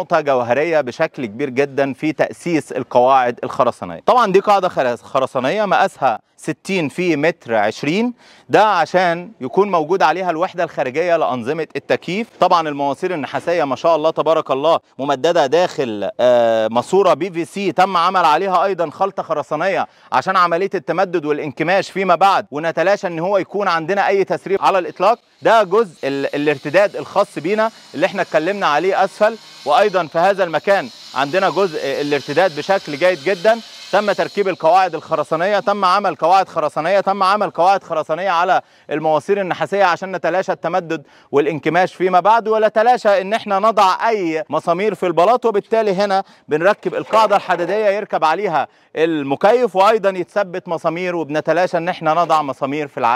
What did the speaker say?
نقطة جوهرية بشكل كبير جدا في تأسيس القواعد الخرسانية طبعا دي قاعدة خرسانية مقاسها 60 في متر 20 ده عشان يكون موجود عليها الوحدة الخارجية لأنظمة التكييف طبعا المواسير النحاسية ما شاء الله تبارك الله ممددة داخل آه، ماسورة بي في سي تم عمل عليها أيضا خلطة خرسانية عشان عملية التمدد والانكماش فيما بعد ونتلاشى ان هو يكون عندنا أي تسريب على الإطلاق ده جزء الارتداد الخاص بينا اللي احنا اتكلمنا عليه أسفل وايضا في هذا المكان عندنا جزء الارتداد بشكل جيد جدا تم تركيب القواعد الخرسانيه تم عمل قواعد خرسانيه تم عمل قواعد خرسانيه على المواسير النحاسيه عشان نتلاشى التمدد والانكماش فيما بعد ونتلاشى ان احنا نضع اي مسامير في البلاط وبالتالي هنا بنركب القاعده الحديديه يركب عليها المكيف وايضا يتثبت مسامير وبنتلاشى ان احنا نضع مسامير في العزل